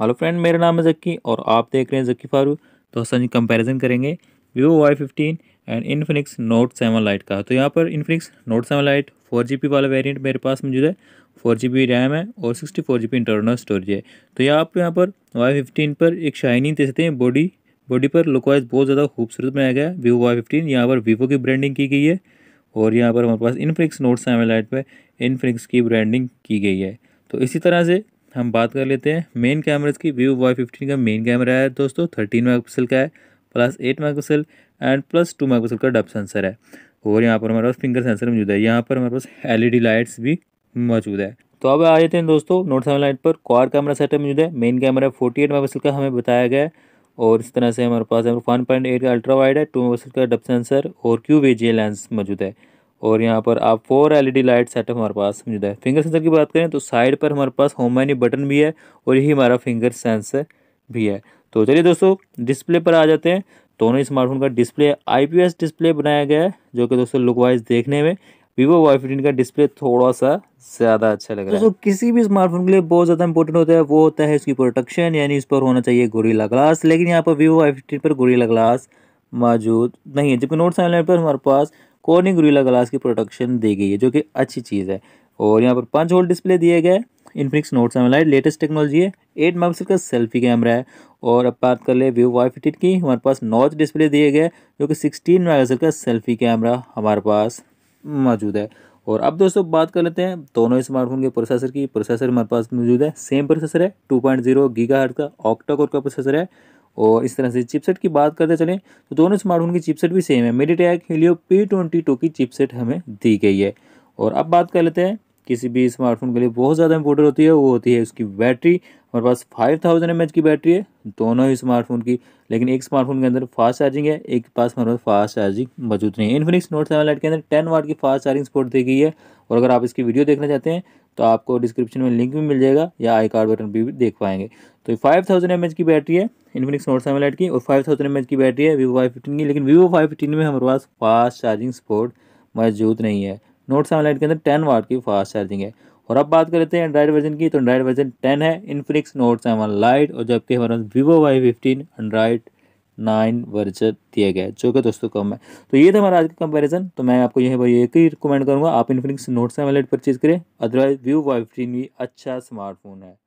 hello friend मेरा नाम है जक्की और आप देख रहे हैं जक्की फारू तो हसन कंपेरिजन करेंगे Vivo Y fifteen and Infinix Note seven Lite का तो यहाँ पर Infinix Note seven Lite four G वाला वेरियंट मेरे पास मौजूद है फोर जी रैम है और sixty four G internal storage है तो यहाँ आप यहाँ पर वाई फिफ्टीन पर एक शाइनिंग दे सकते हैं बॉडी बॉडी पर लुकवाइज बहुत ज़्यादा खूबसूरत बनाया गया है वीवो वाई फिफ्टीन यहाँ पर वीवो की ब्रांडिंग की गई है और यहाँ पर हमारे पास इनफिनिक्स नोट सेवन लाइट पर इनफिनिक्स की ब्रांडिंग की गई है तो इसी तरह से हम बात कर लेते हैं मेन कैमराज की व्यू वाई फिफ्टीन का मेन कैमरा है दोस्तों थर्टीन मेगापिक्सल का है plus eight megapixel and plus two megapixel का डब सेंसर है और यहाँ पर हमारे पास फिंगर सेंसर मौजूद है यहाँ पर हमारे पास डी लाइट्स e भी मौजूद है तो अब आ जाते हैं दोस्तों नोट सेवन लाइट पर क्वार कैमरा सेटअप मौजूद है main camera forty eight pixel का हमें बताया गया है और इस तरह से हमारे पास वन पॉइंट एट का अल्ट्रा वाइड है टू मेगा का डब सेंसर और क्यू वी लेंस मौजूद है और यहाँ पर आप फोर एलईडी लाइट सेट हमारे पास मौजूद है फिंगर सेंसर की बात करें तो साइड पर हमारे पास होम मैनी बटन भी है और यही हमारा फिंगर सेंसर भी है तो चलिए दोस्तों डिस्प्ले पर आ जाते हैं दोनों स्मार्टफोन का डिस्प्ले आईपीएस डिस्प्ले बनाया गया है जो कि दोस्तों लुक वाइज देखने में वीवो वाई फिफ्टीन का डिस्प्ले थोड़ा सा ज़्यादा अच्छा लग रहा है दोस्तों किसी भी स्मार्टफोन के लिए बहुत ज़्यादा इंपॉर्टेंट होता है वो होता है इसकी प्रोटेक्शन यानी इस पर होना चाहिए गोरीला ग्लास लेकिन यहाँ पर वीवो वाई फिफ्टीन पर गोरीला ग्लास मौजूद नहीं है जबकि नोट सेवन पर हमारे पास कोर्निंग गुरीला ग्लास की प्रोटेक्शन दी गई है जो कि अच्छी चीज़ है और यहाँ पर पंच होल डिस्प्ले दिए गए Infinix Note seven Lite latest technology है एट मेगा का सेल्फी कैमरा है और अब बात कर ले व्यू वाई फिटेड की हमारे पास नॉच डिस्प्ले दिए गए जो कि सिक्सटीन मेगा का सेल्फी कैमरा हमारे पास मौजूद है और अब दोस्तों बात कर लेते हैं दोनों स्मार्टफोन के प्रोसेसर की प्रोसेसर हमारे पास मौजूद है सेम प्रोसेसर है two point zero giga hertz का ऑक्टा कोर का प्रोसेसर है और इस तरह से चिपसेट की बात करते चलें तो दोनों स्मार्टफोन की चिपसेट भी सेम है MediaTek Helio P twenty two की चिपसेट हमें दी गई है और अब बात कर लेते हैं किसी भी स्मार्टफोन के लिए बहुत ज़्यादा इंपॉर्टेंट होती है वो होती है उसकी बैटरी हमारे पास फाइव थाउजेंड एम की बैटरी है दोनों ही स्मार्टफोन की लेकिन एक स्मार्टफोन के अंदर फास्ट चार्जिंग है एक पास हमारे पास फास्ट चार्जिंग मौजूद नहीं है इन्फिनिक्स नोट सेवन लाइट के अंदर टेन वाट की फास्ट चार्जिंग सपोर्ट दी गई है और अगर आप इसकी वीडियो देखना चाहते हैं तो आपको डिस्क्रिप्शन में लिंक भी मिल जाएगा या आई कार्ड बटन भी देख पाएंगे तो ये फाइव थाउजेंड एम एच की बैटरी है इन्फिनिक्स नोट सेवन की और फाइव थाउजेंड एम एच की बैटरी है वीवो वाई फिफ्टीन की लेकिन वीवो वाई फिफ्टीन में हमारे पास फास्ट चार्जिंग सपोर्ट मौजूद नहीं है नोट सेवन के अंदर टेन वाट की फास्ट चार्जिंग है और अब बात करते हैं एंड्राइड वर्जन की तो एंड्राइड वर्जन टेन है इन्फिनिक्स नोट सेवन लाइट और जबकि हमारे पास Vivo Y fifteen Android nine version दिया गया जो कि दोस्तों कम है तो ये था हमारा आज का कंपैरिजन तो मैं आपको यह एक ही रिकमेंड करूँगा आप इन्फिनिक्स नोट सेवन परचेज करें अदरवाइज व्यू वाइफ्टीन भी अच्छा स्मार्टफोन है